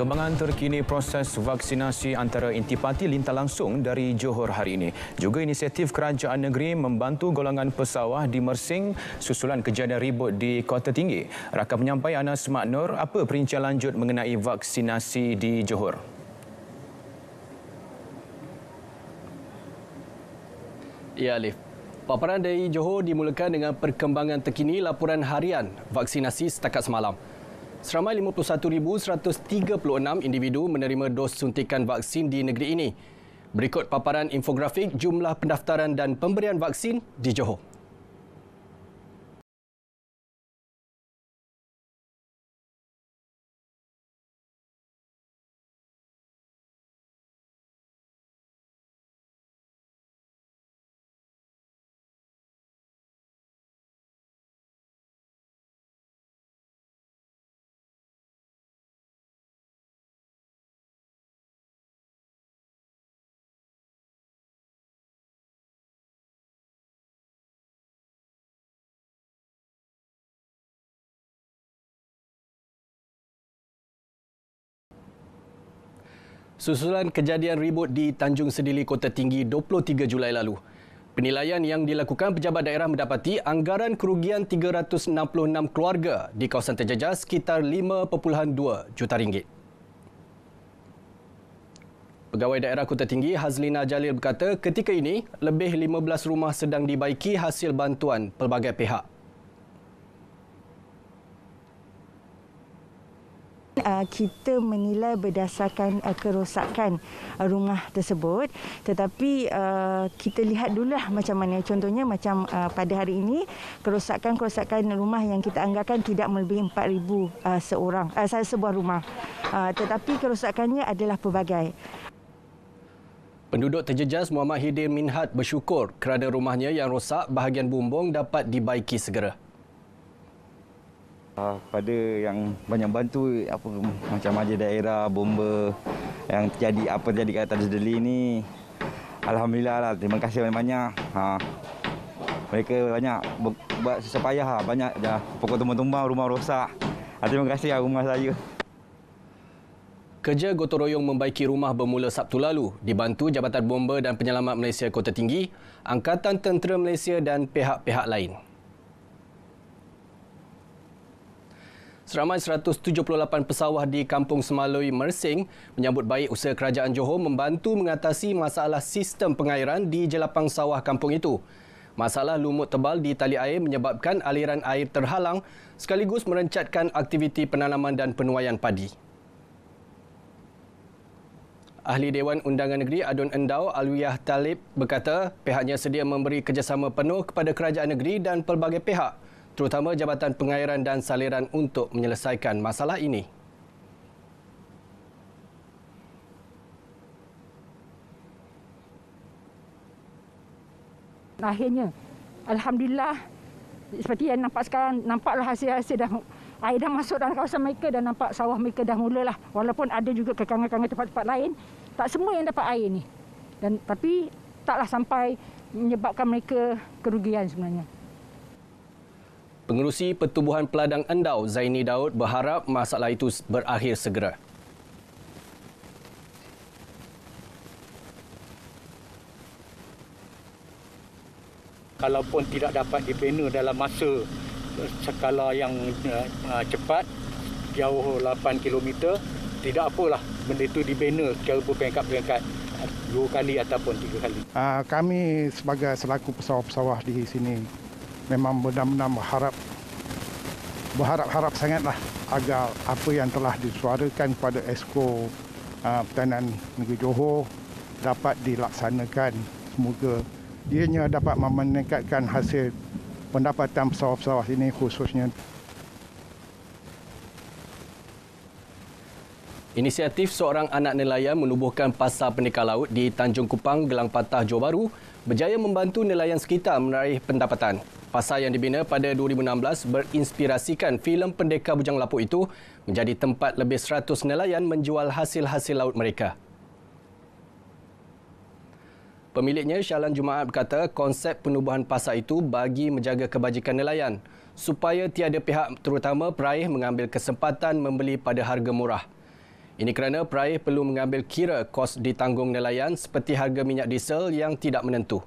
Kembangan terkini proses vaksinasi antara intipati lintas langsung dari Johor hari ini. Juga inisiatif kerajaan negeri membantu golongan pesawah di Mersing susulan kejadian ribut di Kota Tinggi. Rakan penyampai Anas Maknur, apa perincian lanjut mengenai vaksinasi di Johor? Ya, Alif. Paparan dari Johor dimulakan dengan perkembangan terkini laporan harian vaksinasi setakat semalam. Seramai 51,136 individu menerima dos suntikan vaksin di negeri ini. Berikut paparan infografik jumlah pendaftaran dan pemberian vaksin di Johor. susulan kejadian ribut di Tanjung Sedili Kota Tinggi 23 Julai lalu. Penilaian yang dilakukan pejabat daerah mendapati anggaran kerugian 366 keluarga di kawasan terjejas sekitar 5.2 juta ringgit. Pegawai Daerah Kota Tinggi Hazlina Jalil berkata ketika ini lebih 15 rumah sedang dibaiki hasil bantuan pelbagai pihak. Uh, kita menilai berdasarkan uh, kerosakan uh, rumah tersebut tetapi uh, kita lihat dulu lah macam mana contohnya macam pada hari ini kerosakan-kerosakan rumah yang kita anggarkan tidak melebihi 4000 uh, seorang uh, sebuah rumah tetapi kerosakannya adalah pelbagai Penduduk terjejas Muhammad Hidin Minhat bersyukur kerana rumahnya yang rosak bahagian bumbung dapat dibaiki segera. Uh, pada yang banyak bantu apa macam majlis daerah bomba yang terjadi apa terjadi kat Tanjung Deli ni alhamdulillah lah terima kasih banyak-banyak ha mereka banyak buat susah payah lah, banyak dah pokok tumbang-tumbang rumah rosak ha, terima kasih ha, rumah saya Kerja gotong royong membaiki rumah bermula Sabtu lalu dibantu Jabatan Bomba dan Penyelamat Malaysia Kota Tinggi, Angkatan Tentera Malaysia dan pihak-pihak lain. Seramai 178 pesawah di Kampung Semalui, Mersing menyambut baik usaha Kerajaan Johor membantu mengatasi masalah sistem pengairan di jelapang sawah kampung itu. Masalah lumut tebal di tali air menyebabkan aliran air terhalang sekaligus merencatkan aktiviti penanaman dan penuaian padi. Ahli Dewan Undangan Negeri Adun Endau Alwiyah Talib berkata pihaknya sedia memberi kerjasama penuh kepada kerajaan negeri dan pelbagai pihak terutama Jabatan Pengairan dan Saliran untuk menyelesaikan masalah ini. Akhirnya, Alhamdulillah, seperti yang nampak sekarang, nampaklah hasil-hasil dah air dah masuk dalam kawasan mereka dan nampak sawah mereka dah mulalah. Walaupun ada juga kekangan-kangan tempat-tempat lain, tak semua yang dapat air ni. Dan tapi taklah sampai menyebabkan mereka kerugian sebenarnya. Pengerusi Pertubuhan Peladang Endau Zaini Daud berharap masalah itu berakhir segera. Kalaupun tidak dapat dibina dalam masa eh, skala yang eh, eh, cepat, jauh 8 km, tidak apalah benda itu dibina secara berpengkat-pengkat dua kali ataupun tiga kali. Ah, kami sebagai selaku pesawah-pesawah di sini memang benar-benar berharap berharap-harap sangatlah agar apa yang telah disuarakan kepada Esko uh, Pertanian Negeri Johor dapat dilaksanakan semoga ianya dapat meningkatkan hasil pendapatan pesawat-pesawat ini khususnya Inisiatif seorang anak nelayan menubuhkan pasar pendekar laut di Tanjung Kupang, Gelang Patah, Johor Bahru berjaya membantu nelayan sekitar meraih pendapatan. Pasar yang dibina pada 2016 berinspirasikan filem Pendekar Bujang Lapuk itu menjadi tempat lebih 100 nelayan menjual hasil-hasil laut mereka. Pemiliknya Syalan Jumaat berkata konsep penubuhan pasar itu bagi menjaga kebajikan nelayan supaya tiada pihak terutama peraih mengambil kesempatan membeli pada harga murah. Ini kerana peraih perlu mengambil kira kos ditanggung nelayan seperti harga minyak diesel yang tidak menentu.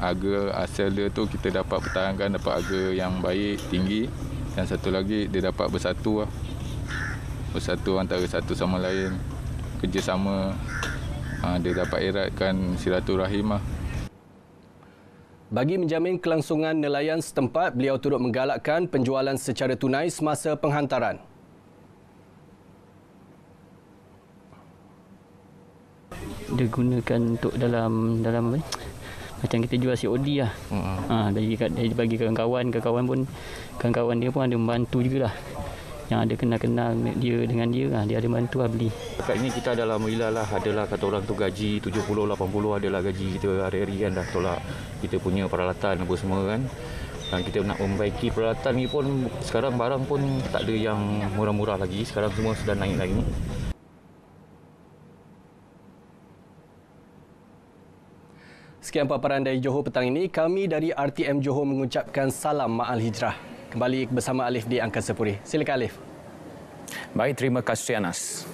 harga dia tu kita dapat pertahankan dapat harga yang baik tinggi dan satu lagi dia dapat bersatu lah. bersatu antara satu sama lain kerjasama ha, dia dapat eratkan silaturahim lah. Bagi menjamin kelangsungan nelayan setempat, beliau turut menggalakkan penjualan secara tunai semasa penghantaran. Dia gunakan untuk dalam dalam Eh? macam kita jual COD lah. Mm-hmm. Ha, dari, dari bagi kawan-kawan, kawan-kawan pun, kawan-kawan dia pun ada membantu jugalah. Yang ada kenal-kenal dia dengan dia, ha, dia ada membantu lah beli. Dekat ini kita adalah merilah lah, adalah kata orang tu gaji 70-80 adalah gaji kita hari-hari kan dah tolak. Kita punya peralatan apa semua kan. Dan kita nak membaiki peralatan ni pun sekarang barang pun tak ada yang murah-murah lagi. Sekarang semua sudah naik lagi. Sekian paparan dari Johor petang ini, kami dari RTM Johor mengucapkan salam ma'al hijrah. Kembali bersama Alif di Angkasa Puri. Silakan Alif. Baik, terima kasih Anas.